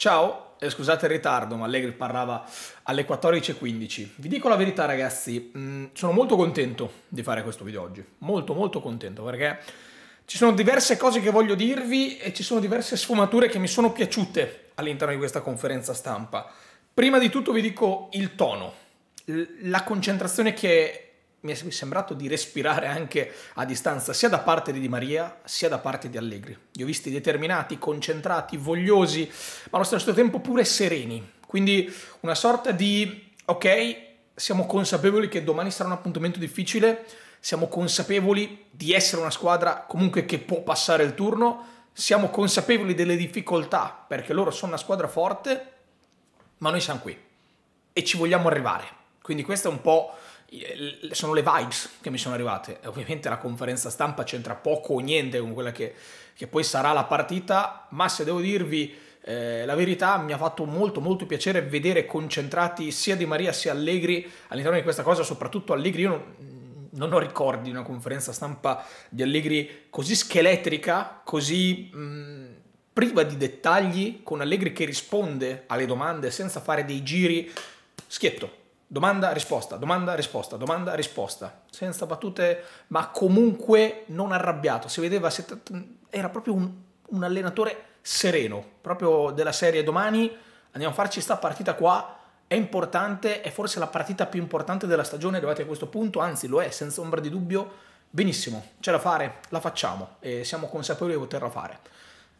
Ciao, eh, scusate il ritardo, ma Allegri parlava alle 14.15. Vi dico la verità ragazzi, mh, mm, sono molto contento di fare questo video oggi, molto molto contento perché ci sono diverse cose che voglio dirvi e ci sono diverse sfumature che mi sono piaciute all'interno di questa conferenza stampa. Prima di tutto vi dico il tono, la concentrazione che mi è sembrato di respirare anche a distanza sia da parte di Di Maria sia da parte di Allegri. Li ho visti determinati, concentrati, vogliosi, ma allo stesso tempo pure sereni. Quindi una sorta di ok, siamo consapevoli che domani sarà un appuntamento difficile, siamo consapevoli di essere una squadra comunque che può passare il turno, siamo consapevoli delle difficoltà perché loro sono una squadra forte, ma noi siamo qui e ci vogliamo arrivare. Quindi questo è un po' sono le vibes che mi sono arrivate. Ovviamente la conferenza stampa c'entra poco o niente con quella che, che poi sarà la partita, ma se devo dirvi eh, la verità, mi ha fatto molto molto piacere vedere concentrati sia Di Maria sia Allegri all'interno di questa cosa, soprattutto Allegri. Io non, non ho ricordi di una conferenza stampa di Allegri così scheletrica, così... Mh, mm, priva di dettagli, con Allegri che risponde alle domande senza fare dei giri schietto, domanda, risposta, domanda, risposta, domanda, risposta, senza battute, ma comunque non arrabbiato. Si vedeva, era proprio un, un allenatore sereno, proprio della serie domani andiamo a farci sta partita qua, è importante, è forse la partita più importante della stagione arrivati a questo punto, anzi lo è senza ombra di dubbio, benissimo, c'è da fare, la facciamo e siamo consapevoli di poterla fare.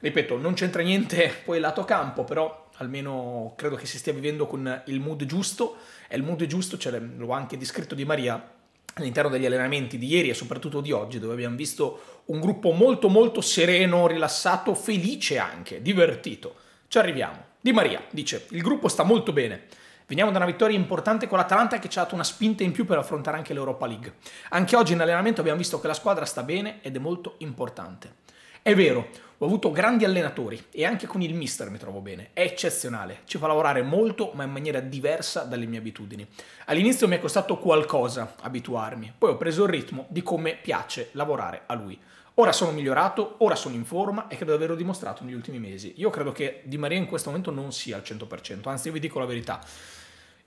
Ripeto, non c'entra niente poi il lato campo, però almeno credo che si stia vivendo con il mood giusto, è il mood giusto ce l'ho anche descritto Di Maria all'interno degli allenamenti di ieri e soprattutto di oggi, dove abbiamo visto un gruppo molto molto sereno, rilassato, felice anche, divertito. Ci arriviamo. Di Maria dice, il gruppo sta molto bene. Veniamo da una vittoria importante con l'Atalanta che ci ha dato una spinta in più per affrontare anche l'Europa League. Anche oggi in allenamento abbiamo visto che la squadra sta bene ed è molto importante. È vero, ho avuto grandi allenatori e anche con il mister mi trovo bene, è eccezionale, ci fa lavorare molto ma in maniera diversa dalle mie abitudini. All'inizio mi è costato qualcosa abituarmi, poi ho preso il ritmo di come piace lavorare a lui. Ora sono migliorato, ora sono in forma e credo di averlo dimostrato negli ultimi mesi. Io credo che Di Maria in questo momento non sia al 100%, anzi io vi dico la verità.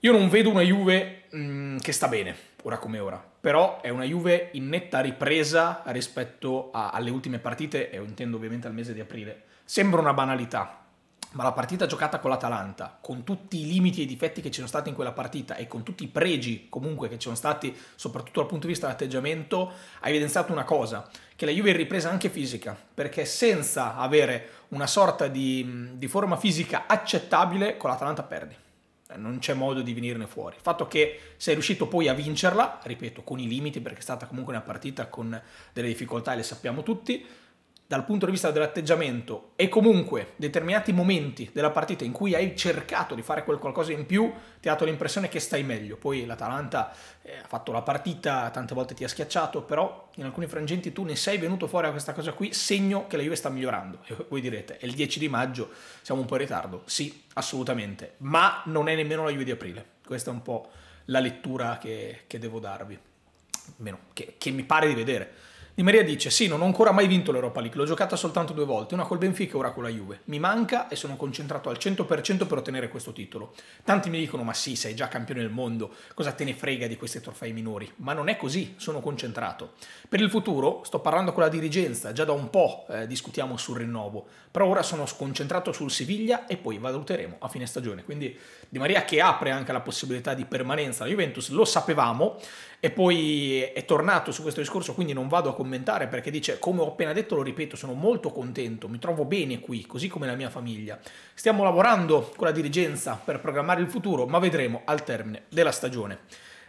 Io non vedo una Juve mh, mm, che sta bene, ora come ora però è una Juve in netta ripresa rispetto a, alle ultime partite, e intendo ovviamente al mese di aprile. Sembra una banalità, ma la partita giocata con l'Atalanta, con tutti i limiti e i difetti che ci sono stati in quella partita e con tutti i pregi comunque che ci sono stati, soprattutto dal punto di vista dell'atteggiamento, ha evidenziato una cosa, che la Juve è ripresa anche fisica, perché senza avere una sorta di, di forma fisica accettabile con l'Atalanta perdi. Cioè, non c'è modo di venirne fuori. Il fatto che sei riuscito poi a vincerla, ripeto, con i limiti, perché è stata comunque una partita con delle difficoltà e le sappiamo tutti, dal punto di vista dell'atteggiamento e comunque determinati momenti della partita in cui hai cercato di fare qualcosa in più, ti ha dato l'impressione che stai meglio. Poi l'Atalanta eh, ha fatto la partita, tante volte ti ha schiacciato, però in alcuni frangenti tu ne sei venuto fuori a questa cosa qui, segno che la Juve sta migliorando. E voi direte, è il 10 di maggio, siamo un po' in ritardo. Sì, assolutamente, ma non è nemmeno la Juve di aprile. Questa è un po' la lettura che, che devo darvi, meno che, che mi pare di vedere di Maria dice: Sì, non ho ancora mai vinto l'Europa League, l'ho giocata soltanto due volte, una col Benfica e ora con la Juve. Mi manca e sono concentrato al 100% per ottenere questo titolo. Tanti mi dicono: Ma sì, sei già campione del mondo, cosa te ne frega di questi trofei minori? Ma non è così, sono concentrato. Per il futuro sto parlando con la dirigenza, già da un po' eh, discutiamo sul rinnovo, però ora sono sconcentrato sul Siviglia e poi valuteremo a fine stagione. Quindi Di Maria che apre anche la possibilità di permanenza alla Juventus, lo sapevamo e poi è tornato su questo discorso, quindi non vado a commentare perché dice, come ho appena detto, lo ripeto, sono molto contento, mi trovo bene qui, così come la mia famiglia. Stiamo lavorando con la dirigenza per programmare il futuro, ma vedremo al termine della stagione.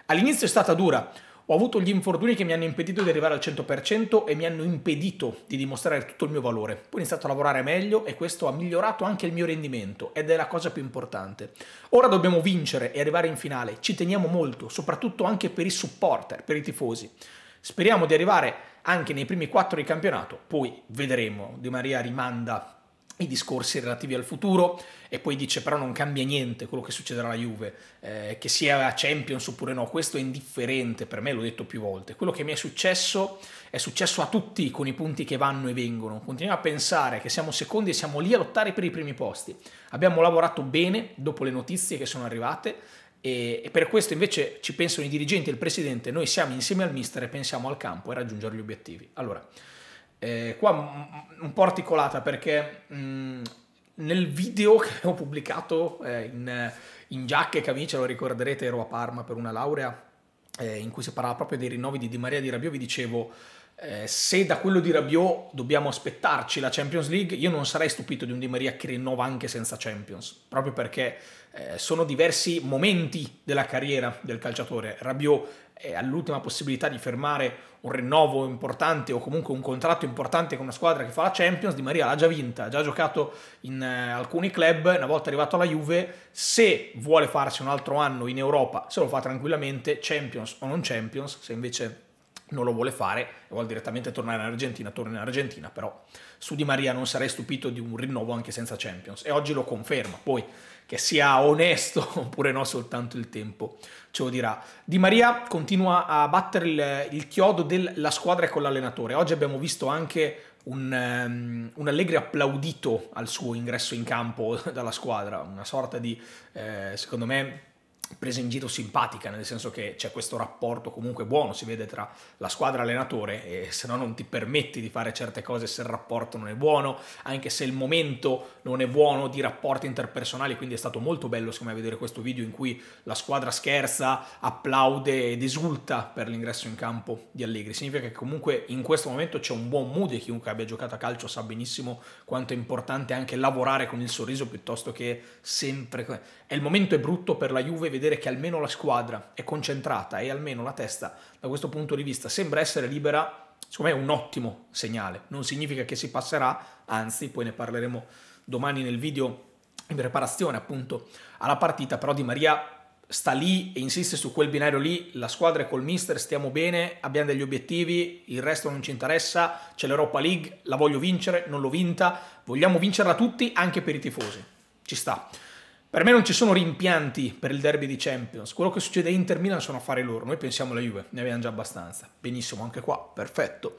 All'inizio è stata dura, ho avuto gli infortuni che mi hanno impedito di arrivare al 100% e mi hanno impedito di dimostrare tutto il mio valore. Poi ho iniziato a lavorare meglio e questo ha migliorato anche il mio rendimento ed è la cosa più importante. Ora dobbiamo vincere e arrivare in finale. Ci teniamo molto, soprattutto anche per i supporter, per i tifosi. Speriamo di arrivare anche nei primi quattro di campionato, poi vedremo. Di Maria rimanda i discorsi relativi al futuro e poi dice però non cambia niente quello che succederà alla Juve, eh, che sia Champions oppure no, questo è indifferente per me, l'ho detto più volte, quello che mi è successo è successo a tutti con i punti che vanno e vengono, continuiamo a pensare che siamo secondi e siamo lì a lottare per i primi posti, abbiamo lavorato bene dopo le notizie che sono arrivate e, e per questo invece ci pensano i dirigenti e il presidente, noi siamo insieme al mister e pensiamo al campo e raggiungere gli obiettivi. Allora, eh, qua un po' articolata perché mh, mm, nel video che ho pubblicato eh, in, in giacca e camicia, lo ricorderete, ero a Parma per una laurea eh, in cui si parlava proprio dei rinnovi di Di Maria e di Rabiot, vi dicevo eh, se da quello di Rabiot dobbiamo aspettarci la Champions League, io non sarei stupito di un Di Maria che rinnova anche senza Champions, proprio perché eh, sono diversi momenti della carriera del calciatore. Rabiot all'ultima possibilità di fermare un rinnovo importante o comunque un contratto importante con una squadra che fa la Champions, Di Maria l'ha già vinta, ha già giocato in eh, alcuni club, una volta arrivato alla Juve, se vuole farsi un altro anno in Europa, se lo fa tranquillamente, Champions o non Champions, se invece non lo vuole fare e vuole direttamente tornare in Argentina, torna in Argentina, però su Di Maria non sarei stupito di un rinnovo anche senza Champions e oggi lo conferma, poi che sia onesto oppure no soltanto il tempo ce lo dirà. Di Maria continua a battere il, il chiodo della squadra e con l'allenatore. Oggi abbiamo visto anche un, um, un, Allegri applaudito al suo ingresso in campo dalla squadra, una sorta di, eh, secondo me, presa in giro simpatica, nel senso che c'è questo rapporto comunque buono, si vede tra la squadra e l'allenatore e se no non ti permetti di fare certe cose se il rapporto non è buono, anche se il momento non è buono di rapporti interpersonali, quindi è stato molto bello secondo me vedere questo video in cui la squadra scherza, applaude ed esulta per l'ingresso in campo di Allegri, significa che comunque in questo momento c'è un buon mood e chiunque abbia giocato a calcio sa benissimo quanto è importante anche lavorare con il sorriso piuttosto che sempre... E il momento è brutto per la Juve, vedere che almeno la squadra è concentrata e almeno la testa da questo punto di vista sembra essere libera, secondo me è un ottimo segnale. Non significa che si passerà, anzi poi ne parleremo domani nel video in preparazione appunto alla partita, però Di Maria sta lì e insiste su quel binario lì, la squadra è col mister, stiamo bene, abbiamo degli obiettivi, il resto non ci interessa, c'è l'Europa League, la voglio vincere, non l'ho vinta, vogliamo vincerla tutti anche per i tifosi. Ci sta. Per me non ci sono rimpianti per il derby di Champions. Quello che succede a Inter Milan sono affari loro. Noi pensiamo alla Juve, ne abbiamo già abbastanza. Benissimo, anche qua, perfetto.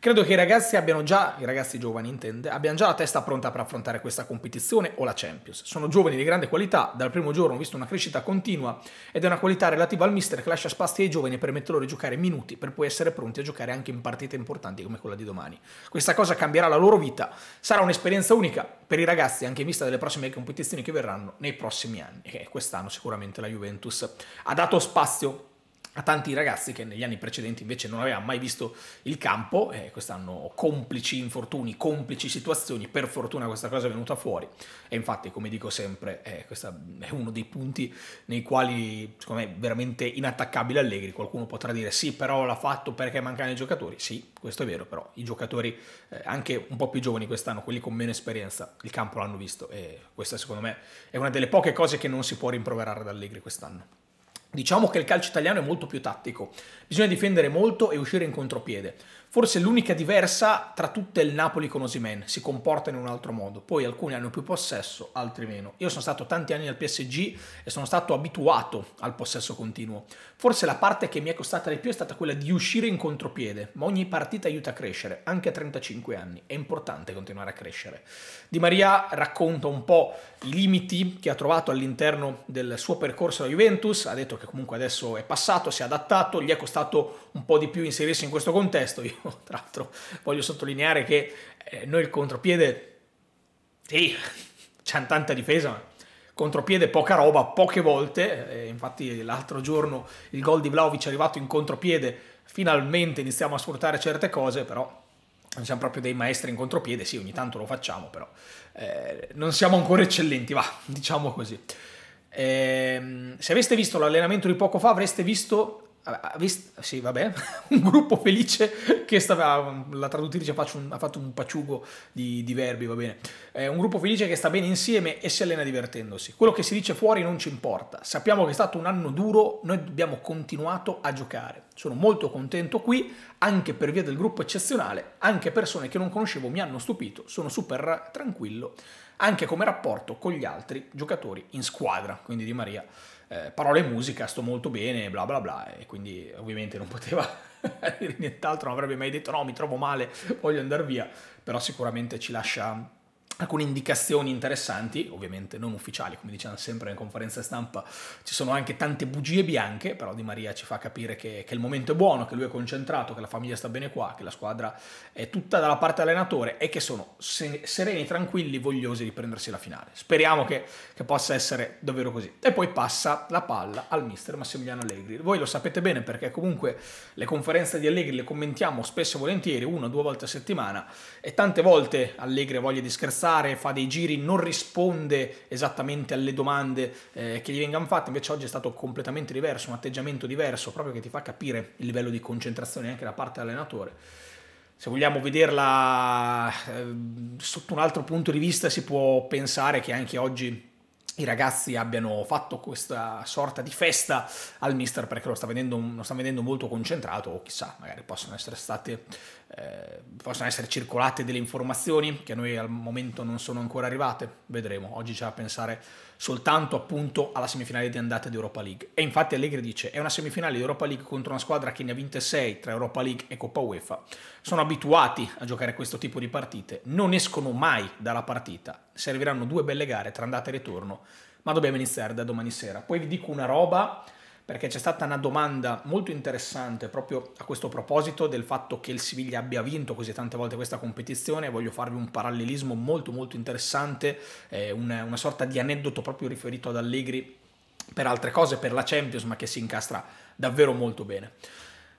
Credo che i ragazzi abbiano già, i ragazzi giovani intende, abbiano già la testa pronta per affrontare questa competizione o la Champions. Sono giovani di grande qualità, dal primo giorno ho visto una crescita continua ed è una qualità relativa al mister che lascia spazi ai giovani e mettere loro di giocare minuti per poi essere pronti a giocare anche in partite importanti come quella di domani. Questa cosa cambierà la loro vita, sarà un'esperienza unica per i ragazzi anche in vista delle prossime competizioni che verranno nei prossimi anni e quest'anno sicuramente la Juventus ha dato spazio a tanti ragazzi che negli anni precedenti invece non avevano mai visto il campo e eh, quest'anno complici infortuni, complici situazioni, per fortuna questa cosa è venuta fuori e infatti come dico sempre eh, questo è uno dei punti nei quali secondo me è veramente inattaccabile Allegri, qualcuno potrà dire sì però l'ha fatto perché mancano i giocatori, sì questo è vero però i giocatori eh, anche un po' più giovani quest'anno, quelli con meno esperienza, il campo l'hanno visto e questa secondo me è una delle poche cose che non si può rimproverare ad Allegri quest'anno. Diciamo che il calcio italiano è molto più tattico, bisogna difendere molto e uscire in contropiede. Forse l'unica diversa tra tutte è il Napoli con Osimen, si comporta in un altro modo, poi alcuni hanno più possesso, altri meno. Io sono stato tanti anni al PSG e sono stato abituato al possesso continuo. Forse la parte che mi è costata di più è stata quella di uscire in contropiede, ma ogni partita aiuta a crescere, anche a 35 anni, è importante continuare a crescere. Di Maria racconta un po' i limiti che ha trovato all'interno del suo percorso alla Juventus, ha detto che comunque adesso è passato, si è adattato, gli è costato un po' di più inserirsi in questo contesto, io primo, tra l'altro voglio sottolineare che eh, noi il contropiede, sì, c'è tanta difesa, ma contropiede poca roba, poche volte, eh, infatti l'altro giorno il gol di Vlaovic è arrivato in contropiede, finalmente iniziamo a sfruttare certe cose, però non siamo proprio dei maestri in contropiede, sì, ogni tanto lo facciamo, però eh, non siamo ancora eccellenti, va, diciamo così. Eh, se aveste visto l'allenamento di poco fa, avreste visto, aveste, ah, ah, sì, vabbè, un gruppo felice che stava, la traduttrice un, ha fatto un paciugo di, di verbi, va bene. È un gruppo felice che sta bene insieme e si allena divertendosi. Quello che si dice fuori non ci importa. Sappiamo che è stato un anno duro, noi abbiamo continuato a giocare. Sono molto contento qui, anche per via del gruppo eccezionale, anche persone che non conoscevo mi hanno stupito, sono super tranquillo, anche come rapporto con gli altri giocatori in squadra, quindi Di Maria. Eh, parole e musica, sto molto bene, bla bla bla, e quindi ovviamente non poteva nient'altro non avrebbe mai detto no mi trovo male, voglio andare via, però sicuramente ci lascia alcune indicazioni interessanti, ovviamente non ufficiali, come dicevano sempre in conferenze stampa, ci sono anche tante bugie bianche, però Di Maria ci fa capire che, che, il momento è buono, che lui è concentrato, che la famiglia sta bene qua, che la squadra è tutta dalla parte allenatore e che sono sereni, tranquilli, vogliosi di prendersi la finale. Speriamo che, che possa essere davvero così. E poi passa la palla al mister Massimiliano Allegri. Voi lo sapete bene perché comunque le conferenze di Allegri le commentiamo spesso e volentieri, una o due volte a settimana, e tante volte Allegri ha voglia di scherzare, avanzare, fa dei giri, non risponde esattamente alle domande eh, che gli vengano fatte, invece oggi è stato completamente diverso, un atteggiamento diverso, proprio che ti fa capire il livello di concentrazione anche da parte dell'allenatore. Se vogliamo vederla eh, sotto un altro punto di vista si può pensare che anche oggi i ragazzi abbiano fatto questa sorta di festa al mister perché lo sta vedendo, lo sta vedendo molto concentrato o chissà, magari possono essere state eh, possono essere circolate delle informazioni che a noi al momento non sono ancora arrivate, vedremo, oggi c'è da pensare soltanto appunto alla semifinale di andata di Europa League e infatti Allegri dice è una semifinale di Europa League contro una squadra che ne ha vinte 6 tra Europa League e Coppa UEFA, sono abituati a giocare questo tipo di partite, non escono mai dalla partita, serviranno due belle gare tra andata e ritorno, ma dobbiamo iniziare da domani sera, poi vi dico una roba perché c'è stata una domanda molto interessante proprio a questo proposito del fatto che il Siviglia abbia vinto così tante volte questa competizione. Voglio farvi un parallelismo molto molto interessante, eh, una, una sorta di aneddoto proprio riferito ad Allegri per altre cose, per la Champions, ma che si incastra davvero molto bene.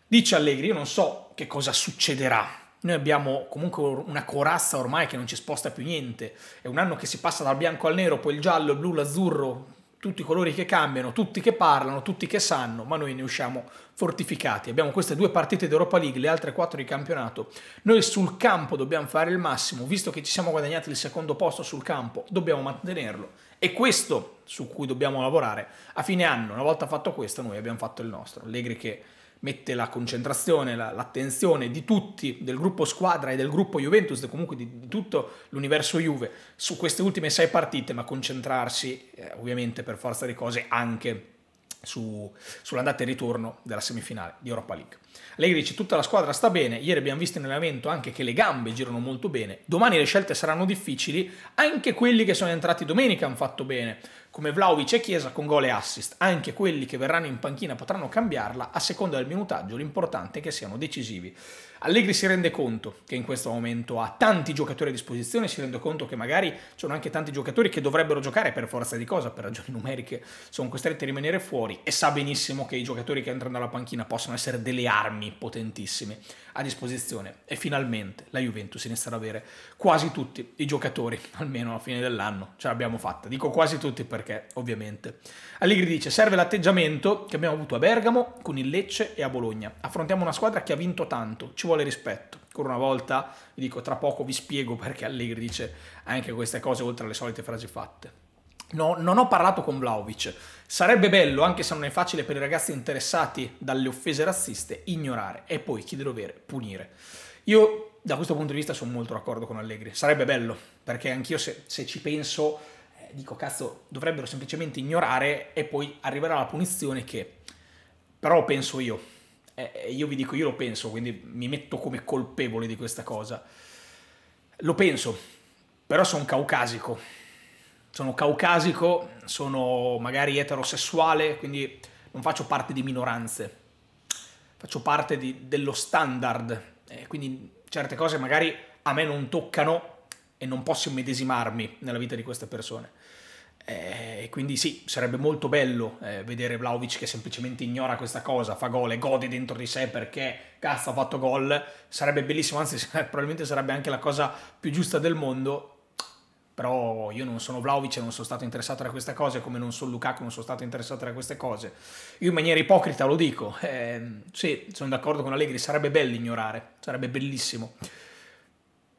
Dice Allegri, io non so che cosa succederà. Noi abbiamo comunque una corazza ormai che non ci sposta più niente. È un anno che si passa dal bianco al nero, poi il giallo, il blu, l'azzurro, tutti i colori che cambiano, tutti che parlano, tutti che sanno, ma noi ne usciamo fortificati. Abbiamo queste due partite d'Europa League, le altre quattro di campionato. Noi sul campo dobbiamo fare il massimo, visto che ci siamo guadagnati il secondo posto sul campo, dobbiamo mantenerlo. E questo su cui dobbiamo lavorare a fine anno. Una volta fatto questo, noi abbiamo fatto il nostro. Allegri che mette la concentrazione, la, l'attenzione di tutti, del gruppo squadra e del gruppo Juventus, comunque di, di, tutto l'universo Juve, su queste ultime sei partite, ma concentrarsi eh, ovviamente per forza di cose anche su, sull'andata e ritorno della semifinale di Europa League. Allegri dice tutta la squadra sta bene, ieri abbiamo visto in allenamento anche che le gambe girano molto bene, domani le scelte saranno difficili, anche quelli che sono entrati domenica hanno fatto bene, come Vlaovic e Chiesa con gol e assist. Anche quelli che verranno in panchina potranno cambiarla a seconda del minutaggio, l'importante è che siano decisivi. Allegri si rende conto che in questo momento ha tanti giocatori a disposizione, si rende conto che magari ci sono anche tanti giocatori che dovrebbero giocare per forza di cosa, per ragioni numeriche sono costretti a rimanere fuori e sa benissimo che i giocatori che entrano dalla panchina possono essere delle armi potentissime a disposizione e finalmente la Juventus inizierà ad avere quasi tutti i giocatori, almeno a fine dell'anno ce l'abbiamo fatta, dico quasi tutti perché ovviamente. Allegri dice serve l'atteggiamento che abbiamo avuto a Bergamo, con il Lecce e a Bologna, affrontiamo una squadra che ha vinto tanto, ci vuole rispetto. Ancora una volta vi dico tra poco vi spiego perché Allegri dice anche queste cose oltre alle solite frasi fatte. No, non ho parlato con Vlaovic. Sarebbe bello, anche se non è facile per i ragazzi interessati dalle offese razziste, ignorare e poi chi di dovere punire. Io da questo punto di vista sono molto d'accordo con Allegri. Sarebbe bello, perché anch'io se, se ci penso eh, dico cazzo, dovrebbero semplicemente ignorare e poi arriverà la punizione che però penso io. Eh, eh io vi dico io lo penso, quindi mi metto come colpevole di questa cosa. Lo penso, però sono caucasico sono caucasico, sono magari eterosessuale, quindi non faccio parte di minoranze, faccio parte di, dello standard, eh, quindi certe cose magari a me non toccano e non posso immedesimarmi nella vita di queste persone. E eh, quindi sì, sarebbe molto bello eh, vedere Vlaovic che semplicemente ignora questa cosa, fa gol e gode dentro di sé perché cazzo ha fatto gol, sarebbe bellissimo, anzi probabilmente sarebbe anche la cosa più giusta del mondo, però io non sono Vlaovic e non sono stato interessato da queste cose, come non sono Lukaku non sono stato interessato da queste cose. Io in maniera ipocrita lo dico, eh, sì, sono d'accordo con Allegri, sarebbe bello ignorare, sarebbe bellissimo,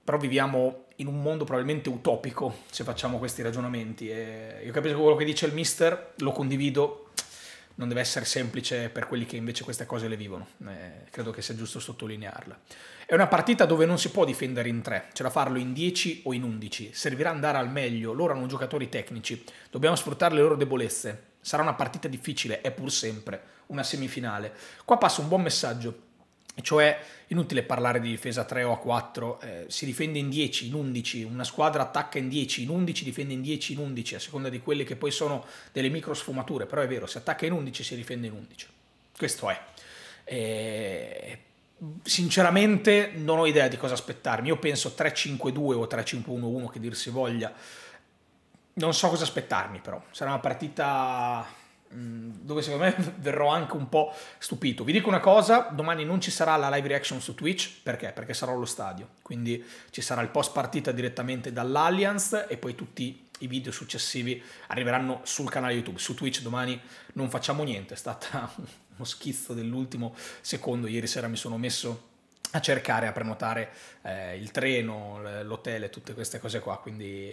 però viviamo in un mondo probabilmente utopico se facciamo questi ragionamenti. E io capisco quello che dice il mister, lo condivido, non deve essere semplice per quelli che invece queste cose le vivono, eh, credo che sia giusto sottolinearla. È una partita dove non si può difendere in tre, c'è da farlo in 10 o in 11, servirà andare al meglio, loro hanno giocatori tecnici, dobbiamo sfruttare le loro debolezze, sarà una partita difficile, è pur sempre una semifinale. Qua passa un buon messaggio cioè, inutile parlare di difesa 3 o a 4, eh, si difende in 10, in 11, una squadra attacca in 10, in 11, difende in 10, in 11, a seconda di quelle che poi sono delle micro sfumature, però è vero, si attacca in 11, si difende in 11. Questo è. E... Sinceramente non ho idea di cosa aspettarmi, io penso 3-5-2 o 3-5-1-1 che dir si voglia. Non so cosa aspettarmi però, sarà una partita Mm, dove secondo me verrò anche un po' stupito. Vi dico una cosa, domani non ci sarà la live reaction su Twitch, perché? Perché sarò allo stadio, quindi ci sarà il post partita direttamente dall'Allianz e poi tutti i video successivi arriveranno sul canale YouTube. Su Twitch domani non facciamo niente, è stato uno schizzo dell'ultimo secondo, ieri sera mi sono messo a cercare, a prenotare eh, il treno, l'hotel e tutte queste cose qua, quindi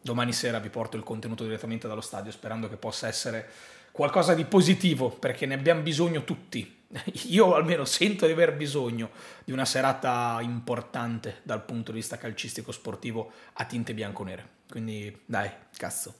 domani sera vi porto il contenuto direttamente dallo stadio sperando che possa essere qualcosa di positivo, perché ne abbiamo bisogno tutti. Io almeno sento di aver bisogno di una serata importante dal punto di vista calcistico sportivo a tinte bianco-nere. Quindi dai, cazzo.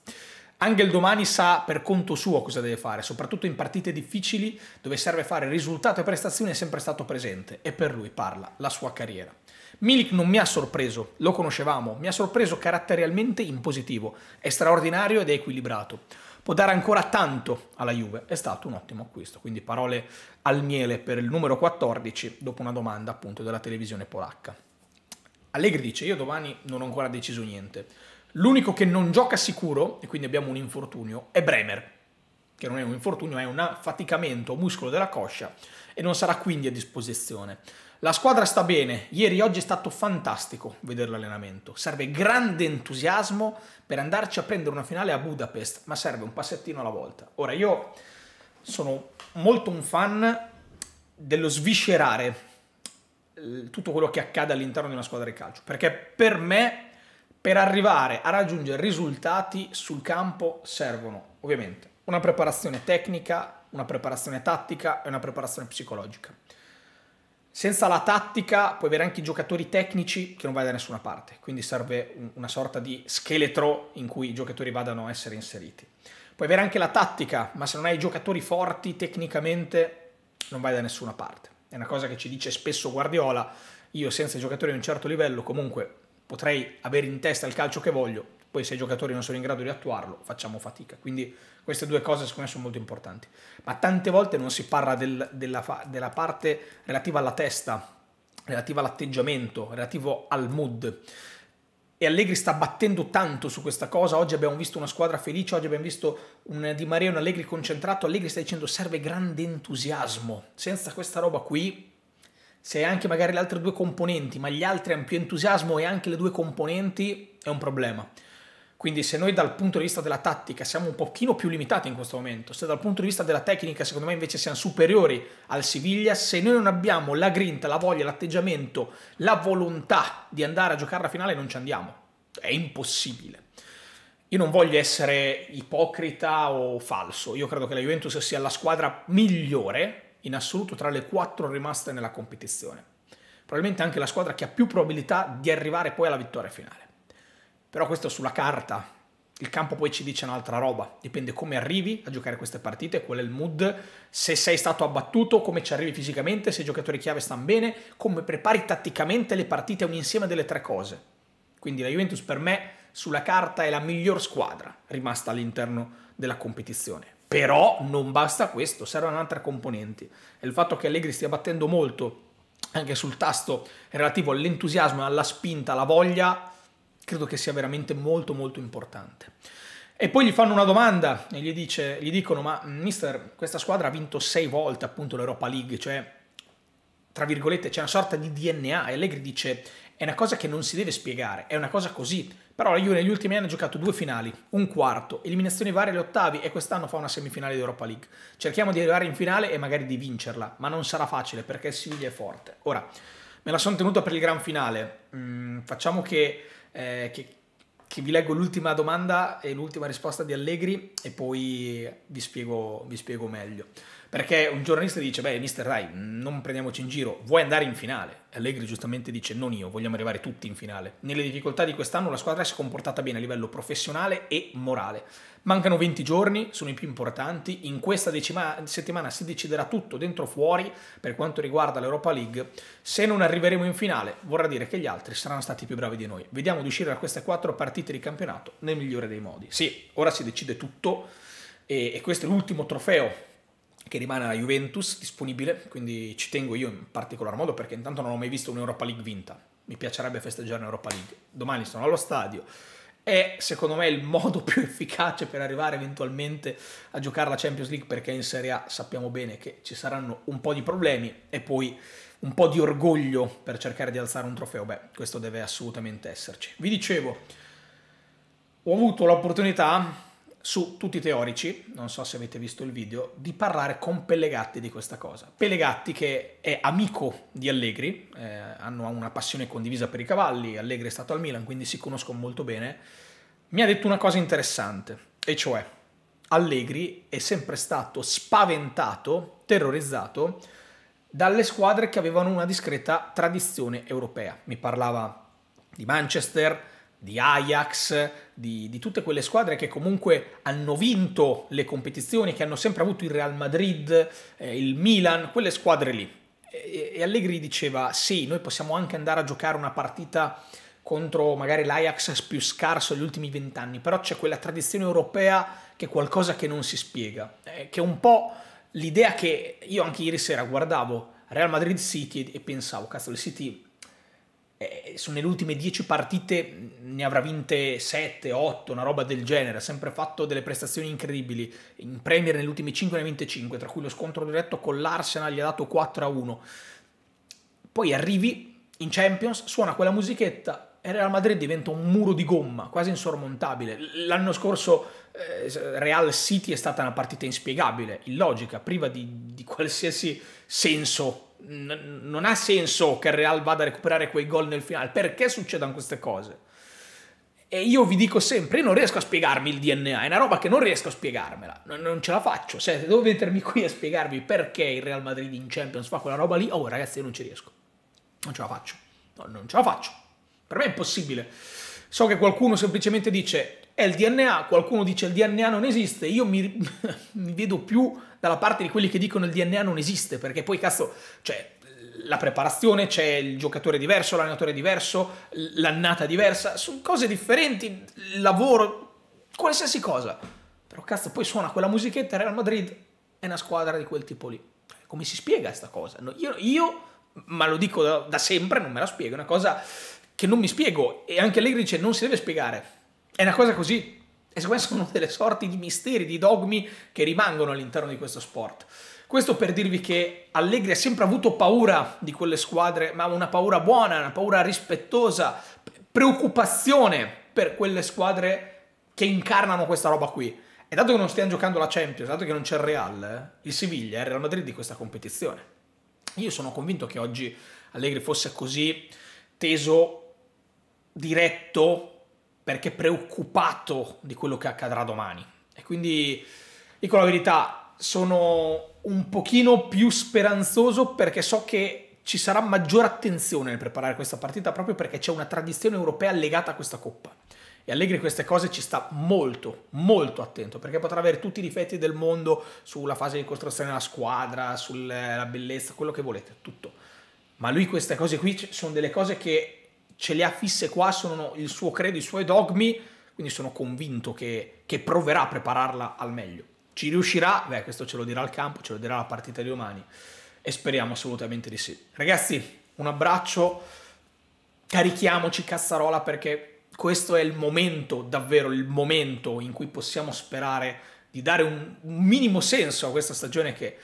Anche il domani sa per conto suo cosa deve fare, soprattutto in partite difficili dove serve fare risultato e prestazione è sempre stato presente e per lui parla la sua carriera. Milik non mi ha sorpreso, lo conoscevamo, mi ha sorpreso caratterialmente in positivo, è straordinario ed è equilibrato può dare ancora tanto alla Juve, è stato un ottimo acquisto. Quindi parole al miele per il numero 14 dopo una domanda appunto della televisione polacca. Allegri dice io domani non ho ancora deciso niente. L'unico che non gioca sicuro, e quindi abbiamo un infortunio, è Bremer, che non è un infortunio, è un affaticamento muscolo della coscia e non sarà quindi a disposizione. La squadra sta bene, ieri oggi è stato fantastico vedere l'allenamento. Serve grande entusiasmo per andarci a prendere una finale a Budapest, ma serve un passettino alla volta. Ora io sono molto un fan dello sviscerare eh, tutto quello che accade all'interno di una squadra di calcio, perché per me per arrivare a raggiungere risultati sul campo servono ovviamente una preparazione tecnica, una preparazione tattica e una preparazione psicologica. Senza la tattica puoi avere anche i giocatori tecnici che non vai da nessuna parte, quindi serve una sorta di scheletro in cui i giocatori vadano a essere inseriti. Puoi avere anche la tattica, ma se non hai i giocatori forti tecnicamente non vai da nessuna parte. È una cosa che ci dice spesso Guardiola, io senza i giocatori di un certo livello comunque potrei avere in testa il calcio che voglio, poi se i giocatori non sono in grado di attuarlo, facciamo fatica. Quindi queste due cose secondo me sono molto importanti. Ma tante volte non si parla del, della, della parte relativa alla testa, relativa all'atteggiamento, relativo al mood e Allegri sta battendo tanto su questa cosa. Oggi abbiamo visto una squadra felice, oggi abbiamo visto un Di Maria e un Allegri concentrato. Allegri sta dicendo serve grande entusiasmo. Senza questa roba qui, se hai anche magari le altre due componenti, ma gli altri hanno più entusiasmo e anche le due componenti, è un problema. Quindi se noi dal punto di vista della tattica siamo un pochino più limitati in questo momento, se dal punto di vista della tecnica secondo me invece siamo superiori al Siviglia, se noi non abbiamo la grinta, la voglia, l'atteggiamento, la volontà di andare a giocare la finale non ci andiamo. È impossibile. Io non voglio essere ipocrita o falso, io credo che la Juventus sia la squadra migliore in assoluto tra le quattro rimaste nella competizione. Probabilmente anche la squadra che ha più probabilità di arrivare poi alla vittoria finale però questo sulla carta. Il campo poi ci dice un'altra roba, dipende come arrivi a giocare queste partite, qual è il mood, se sei stato abbattuto, come ci arrivi fisicamente, se i giocatori chiave stanno bene, come prepari tatticamente le partite, è un insieme delle tre cose. Quindi la Juventus per me sulla carta è la miglior squadra rimasta all'interno della competizione. Però non basta questo, servono altre componenti. E il fatto che Allegri stia battendo molto anche sul tasto relativo all'entusiasmo, alla spinta, alla voglia, credo che sia veramente molto molto importante. E poi gli fanno una domanda e gli, dice, gli dicono ma mm, mister questa squadra ha vinto sei volte appunto l'Europa League, cioè tra virgolette c'è una sorta di DNA e Allegri dice è una cosa che non si deve spiegare, è una cosa così. Però la Juve negli ultimi anni ha giocato due finali, un quarto, eliminazioni varie agli ottavi e quest'anno fa una semifinale di Europa League. Cerchiamo di arrivare in finale e magari di vincerla, ma non sarà facile perché il Siviglia è forte. Ora, me la sono tenuta per il gran finale. Mm, facciamo che eh, che, che, vi leggo l'ultima domanda e l'ultima risposta di Allegri e poi vi spiego, vi spiego meglio. Perché un giornalista dice, beh, mister, Rai, non prendiamoci in giro, vuoi andare in finale? Allegri giustamente dice, non io, vogliamo arrivare tutti in finale. Nelle difficoltà di quest'anno la squadra si è comportata bene a livello professionale e morale. Mancano 20 giorni, sono i più importanti. In questa decima- settimana si deciderà tutto dentro o fuori per quanto riguarda l'Europa League. Se non arriveremo in finale, vorrà dire che gli altri saranno stati più bravi di noi. Vediamo di uscire da queste quattro partite di campionato nel migliore dei modi. Sì, ora si decide tutto e, e questo è l'ultimo trofeo che rimane alla Juventus disponibile, quindi ci tengo io in particolar modo perché intanto non ho mai visto un'Europa League vinta. Mi piacerebbe festeggiare un'Europa League. Domani sono allo stadio è secondo me il modo più efficace per arrivare eventualmente a giocare la Champions League perché in Serie A sappiamo bene che ci saranno un po' di problemi e poi un po' di orgoglio per cercare di alzare un trofeo, beh, questo deve assolutamente esserci. Vi dicevo, ho avuto l'opportunità su tutti i teorici, non so se avete visto il video, di parlare con Pellegatti di questa cosa. Pellegatti che è amico di Allegri, eh, hanno una passione condivisa per i cavalli, Allegri è stato al Milan, quindi si conoscono molto bene, mi ha detto una cosa interessante, e cioè Allegri è sempre stato spaventato, terrorizzato, dalle squadre che avevano una discreta tradizione europea. Mi parlava di Manchester, di Ajax, di, di, tutte quelle squadre che comunque hanno vinto le competizioni, che hanno sempre avuto il Real Madrid, eh, il Milan, quelle squadre lì. E, e, Allegri diceva sì, noi possiamo anche andare a giocare una partita contro magari l'Ajax più scarso degli ultimi vent'anni, però c'è quella tradizione europea che è qualcosa che non si spiega, eh, che è un po' l'idea che io anche ieri sera guardavo Real Madrid City e, e pensavo, cazzo, il City eh, nelle ultime 10 partite mm, ne avrà vinte 7, 8, una roba del genere, ha sempre fatto delle prestazioni incredibili, in Premier nelle ultime 5 ne ha vinte 5, tra cui lo scontro diretto con l'Arsenal gli ha dato 4 a 1. Poi arrivi in Champions, suona quella musichetta e Real Madrid diventa un muro di gomma, quasi insormontabile. L'anno scorso eh, Real City è stata una partita inspiegabile, illogica, priva di, di qualsiasi senso n- non ha senso che il Real vada a recuperare quei gol nel finale. Perché succedono queste cose? E io vi dico sempre, io non riesco a spiegarmi il DNA, è una roba che non riesco a spiegarmela, non, non ce la faccio. se devo mettermi qui a spiegarvi perché il Real Madrid in Champions fa quella roba lì, oh ragazzi, io non ci riesco. Non ce la faccio. No, non ce la faccio. Per me è impossibile. So che qualcuno semplicemente dice è il DNA, qualcuno dice il DNA non esiste, io mi, mi vedo più dalla parte di quelli che dicono il DNA non esiste, perché poi cazzo, cioè la preparazione, c'è il giocatore diverso, l'allenatore diverso, l'annata diversa, sono cose differenti, il lavoro, qualsiasi cosa. Però cazzo, poi suona quella musichetta, Real Madrid è una squadra di quel tipo lì. Come si spiega questa cosa? No, io, io, ma lo dico da, da sempre, non me la spiego, è una cosa che non mi spiego e anche Allegri dice non si deve spiegare, è una cosa così, e secondo me sono delle sorti di misteri, di dogmi che rimangono all'interno di questo sport. Questo per dirvi che Allegri ha sempre avuto paura di quelle squadre, ma una paura buona, una paura rispettosa, preoccupazione per quelle squadre che incarnano questa roba qui. E dato che non stiamo giocando la Champions, dato che non c'è il Real, eh, il Siviglia è il Real Madrid di questa competizione. Io sono convinto che oggi Allegri fosse così teso, diretto, perché preoccupato di quello che accadrà domani. E quindi, dico la verità, sono un pochino più speranzoso perché so che ci sarà maggiore attenzione nel preparare questa partita proprio perché c'è una tradizione europea legata a questa coppa. E Allegri queste cose ci sta molto, molto attento, perché potrà avere tutti i difetti del mondo sulla fase di costruzione della squadra, sulla bellezza, quello che volete, tutto. Ma lui queste cose qui sono delle cose che ce le ha fisse qua, sono il suo credo, i suoi dogmi, quindi sono convinto che, che proverà a prepararla al meglio. Ci riuscirà? Beh, questo ce lo dirà il campo, ce lo dirà la partita di domani e speriamo assolutamente di sì. Ragazzi, un abbraccio, carichiamoci Cazzarola perché questo è il momento, davvero il momento in cui possiamo sperare di dare un, un minimo senso a questa stagione che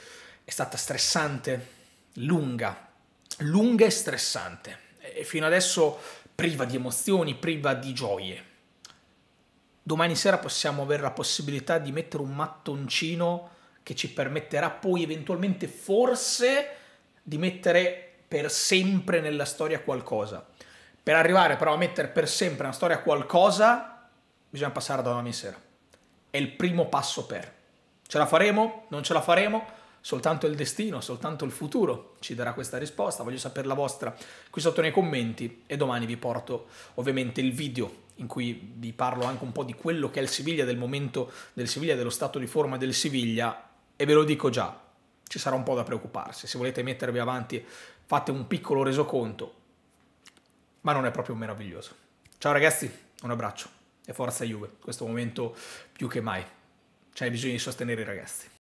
è stata stressante, lunga, lunga e stressante fino adesso priva di emozioni, priva di gioie. Domani sera possiamo avere la possibilità di mettere un mattoncino che ci permetterà poi eventualmente forse di mettere per sempre nella storia qualcosa. Per arrivare però a mettere per sempre nella storia qualcosa bisogna passare da domani sera. È il primo passo per. Ce la faremo? Non ce la faremo? Soltanto il destino, soltanto il futuro ci darà questa risposta. Voglio sapere la vostra qui sotto nei commenti e domani vi porto ovviamente il video in cui vi parlo anche un po' di quello che è il Siviglia, del momento del Siviglia, dello stato di forma del Siviglia e ve lo dico già, ci sarà un po' da preoccuparsi. Se volete mettervi avanti fate un piccolo resoconto, ma non è proprio meraviglioso. Ciao ragazzi, un abbraccio e forza Juve, questo momento più che mai. C'è bisogno di sostenere i ragazzi.